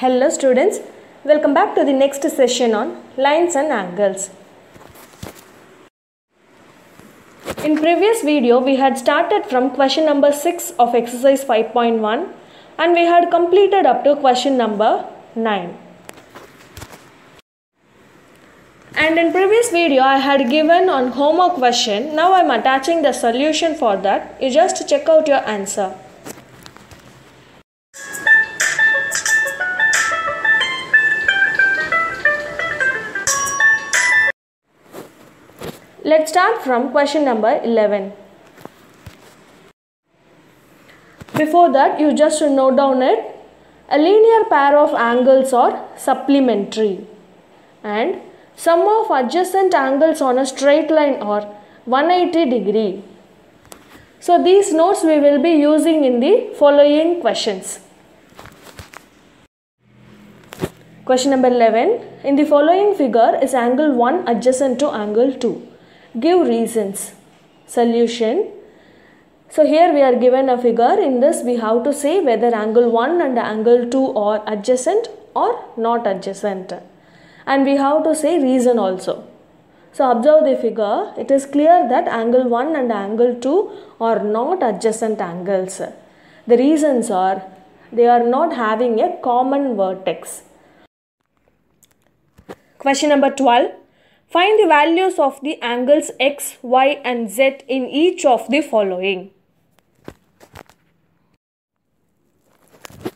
Hello students, welcome back to the next session on lines and angles. In previous video, we had started from question number 6 of exercise 5.1 and we had completed up to question number 9. And in previous video, I had given on homework question. Now I am attaching the solution for that. You just check out your answer. Let's start from question number 11. Before that, you just note down it. A linear pair of angles are supplementary and Sum of adjacent angles on a straight line are 180 degree. So these notes we will be using in the following questions. Question number 11. In the following figure is angle 1 adjacent to angle 2. Give reasons. Solution. So here we are given a figure. In this we have to say whether angle 1 and angle 2 are adjacent or not adjacent and we have to say reason also. So observe the figure, it is clear that angle 1 and angle 2 are not adjacent angles. The reasons are they are not having a common vertex. Question number 12. Find the values of the angles x, y and z in each of the following.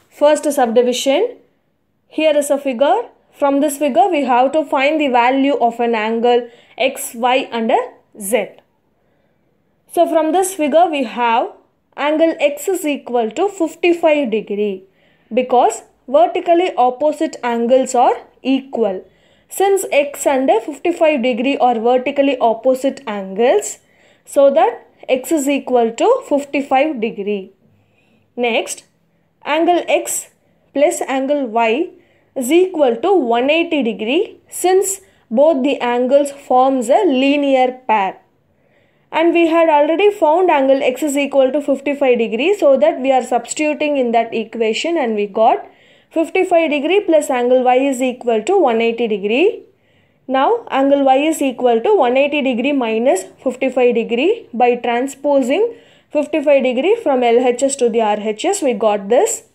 First subdivision. Here is a figure from this figure, we have to find the value of an angle x, y and z. So from this figure, we have angle x is equal to 55 degree because vertically opposite angles are equal. Since x and 55 degree are vertically opposite angles, so that x is equal to 55 degree. Next, angle x plus angle y is equal to 180 degree since both the angles forms a linear pair. And we had already found angle x is equal to 55 degree so that we are substituting in that equation and we got 55 degree plus angle y is equal to 180 degree. Now angle y is equal to 180 degree minus 55 degree by transposing 55 degree from LHS to the RHS we got this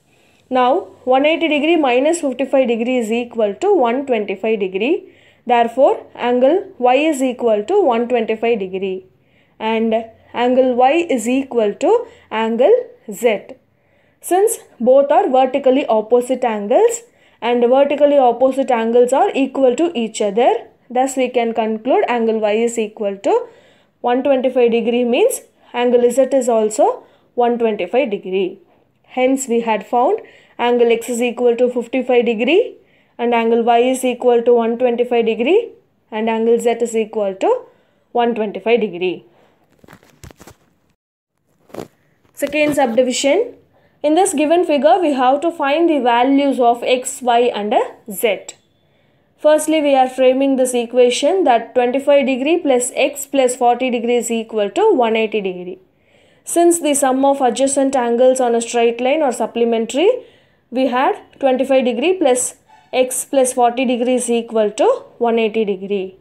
now 180 degree minus 55 degree is equal to 125 degree. Therefore angle y is equal to 125 degree and angle y is equal to angle z. Since both are vertically opposite angles and vertically opposite angles are equal to each other, thus we can conclude angle y is equal to 125 degree means angle z is also 125 degree. Hence we had found angle x is equal to 55 degree and angle y is equal to 125 degree and angle z is equal to 125 degree. Second subdivision. In this given figure, we have to find the values of x, y and z. Firstly, we are framing this equation that 25 degree plus x plus 40 degree is equal to 180 degree. Since the sum of adjacent angles on a straight line are supplementary, we had 25 degree plus x plus 40 degree is equal to 180 degree.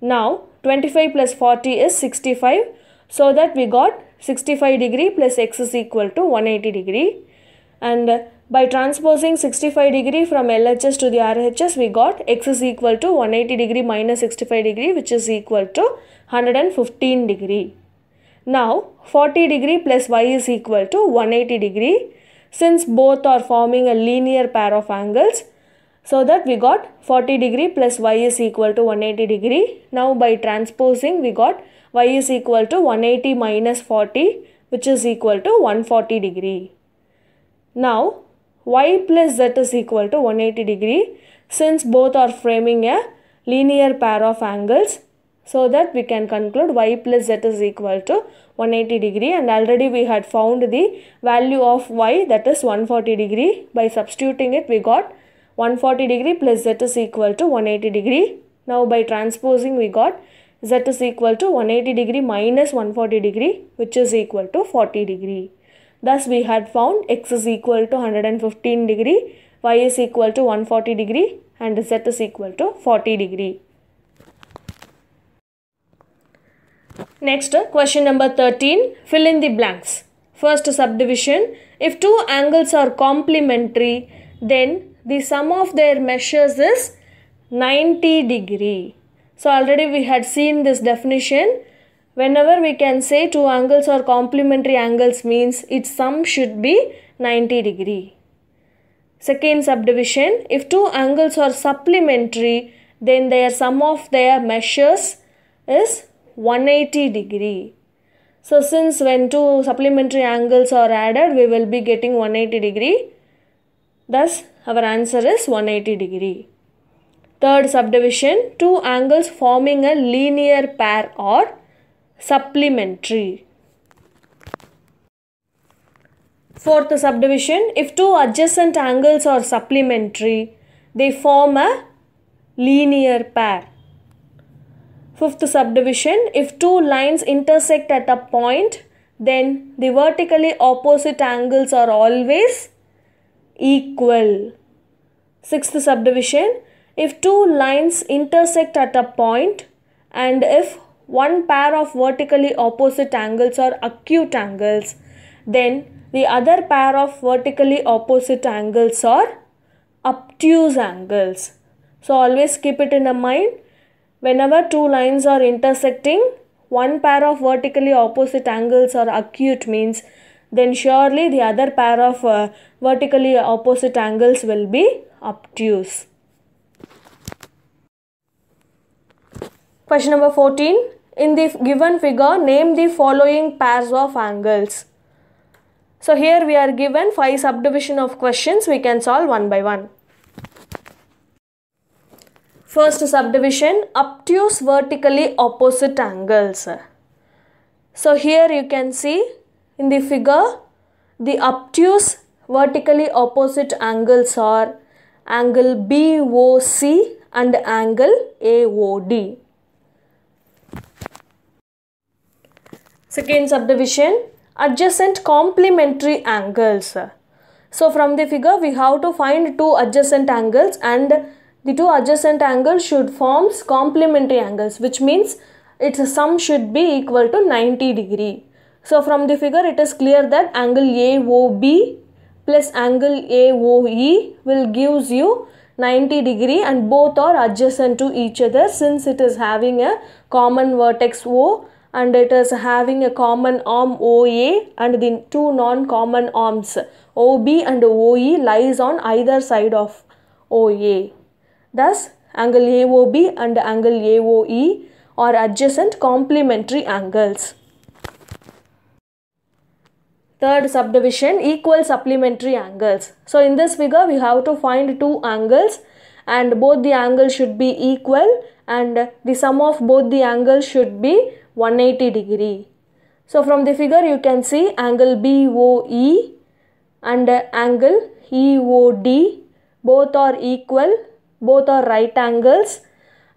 Now 25 plus 40 is 65 so that we got 65 degree plus x is equal to 180 degree and by transposing 65 degree from LHS to the RHS we got x is equal to 180 degree minus 65 degree which is equal to 115 degree. Now 40 degree plus y is equal to 180 degree since both are forming a linear pair of angles so that we got 40 degree plus y is equal to 180 degree. Now by transposing we got y is equal to 180 minus 40 which is equal to 140 degree. Now y plus z is equal to 180 degree since both are framing a linear pair of angles so that we can conclude y plus z is equal to 180 degree and already we had found the value of y that is 140 degree. By substituting it we got 140 degree plus z is equal to 180 degree. Now by transposing we got z is equal to 180 degree minus 140 degree which is equal to 40 degree. Thus we had found x is equal to 115 degree, y is equal to 140 degree and z is equal to 40 degree. Next, question number 13. Fill in the blanks. First subdivision. If two angles are complementary, then the sum of their measures is 90 degree. So already we had seen this definition. Whenever we can say two angles are complementary angles means its sum should be 90 degree. Second subdivision, if two angles are supplementary, then their sum of their measures is 180 degree. So since when two supplementary angles are added, we will be getting 180 degree. Thus, our answer is 180 degree. Third subdivision, two angles forming a linear pair or supplementary. Fourth subdivision, if two adjacent angles are supplementary, they form a linear pair. Fifth subdivision, if two lines intersect at a point, then the vertically opposite angles are always equal. Sixth subdivision, if two lines intersect at a point and if one pair of vertically opposite angles are acute angles, then the other pair of vertically opposite angles are obtuse angles. So always keep it in the mind Whenever two lines are intersecting, one pair of vertically opposite angles are acute means then surely the other pair of uh, vertically opposite angles will be obtuse. Question number 14. In the given figure, name the following pairs of angles. So here we are given 5 subdivision of questions we can solve one by one. First subdivision, obtuse vertically opposite angles. So here you can see in the figure, the obtuse vertically opposite angles are angle BOC and angle AOD. Second subdivision, adjacent complementary angles. So from the figure, we have to find two adjacent angles and the two adjacent angles should form complementary angles which means its sum should be equal to 90 degree. So from the figure it is clear that angle AOB plus angle AOE will gives you 90 degree and both are adjacent to each other since it is having a common vertex O and it is having a common arm OA and the two non-common arms OB and OE lies on either side of OA. Thus, angle AOB and angle AOE are adjacent complementary angles. Third subdivision equal supplementary angles. So in this figure we have to find two angles and both the angles should be equal and the sum of both the angles should be 180 degree. So from the figure you can see angle BOE and angle EOD both are equal both are right angles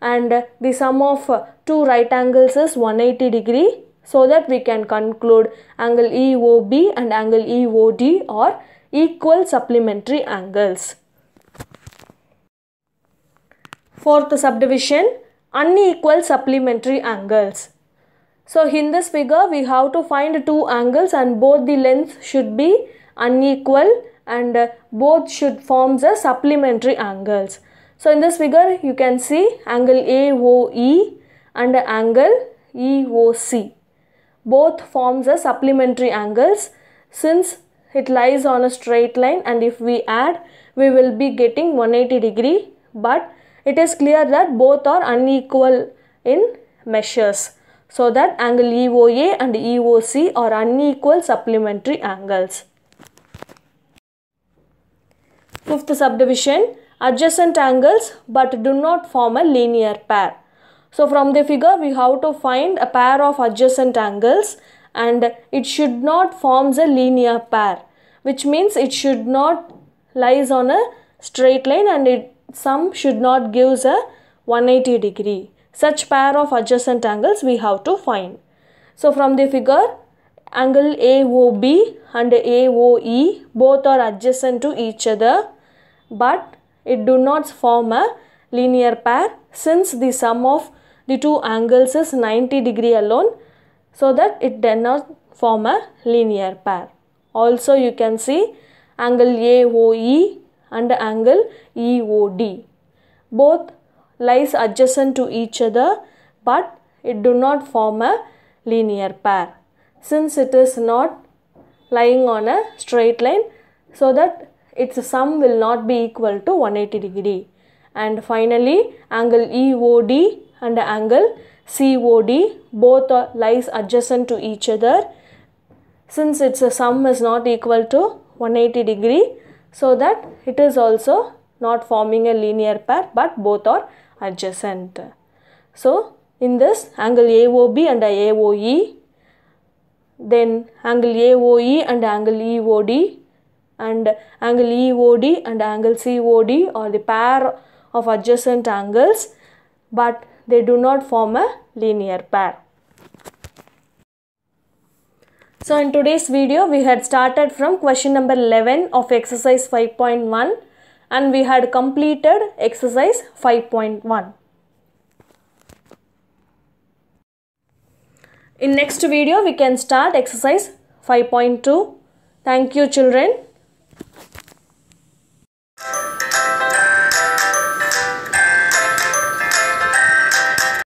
and the sum of two right angles is 180 degree so that we can conclude angle EOB and angle EOD are equal supplementary angles. Fourth subdivision unequal supplementary angles. So in this figure we have to find two angles and both the lengths should be unequal and both should form the supplementary angles. So in this figure you can see angle AOE and angle EOC. Both forms a supplementary angles since it lies on a straight line and if we add we will be getting 180 degree but it is clear that both are unequal in measures so that angle EOA and EOC are unequal supplementary angles. Fifth subdivision adjacent angles but do not form a linear pair. So from the figure we have to find a pair of adjacent angles and it should not forms a linear pair which means it should not lies on a straight line and it sum should not gives a 180 degree. Such pair of adjacent angles we have to find. So from the figure angle AOB and AOE both are adjacent to each other but it do not form a linear pair since the sum of the two angles is 90 degree alone so that it does not form a linear pair. Also you can see angle AOE and angle EOD. Both lies adjacent to each other but it do not form a linear pair since it is not lying on a straight line so that its sum will not be equal to 180 degree. And finally, angle EOD and angle COD both are, lies adjacent to each other. Since its sum is not equal to 180 degree, so that it is also not forming a linear pair but both are adjacent. So, in this angle AOB and AOE, then angle AOE and angle EOD and angle EOD and angle COD are the pair of adjacent angles but they do not form a linear pair. So in today's video we had started from question number 11 of exercise 5.1 and we had completed exercise 5.1. In next video we can start exercise 5.2. Thank you children.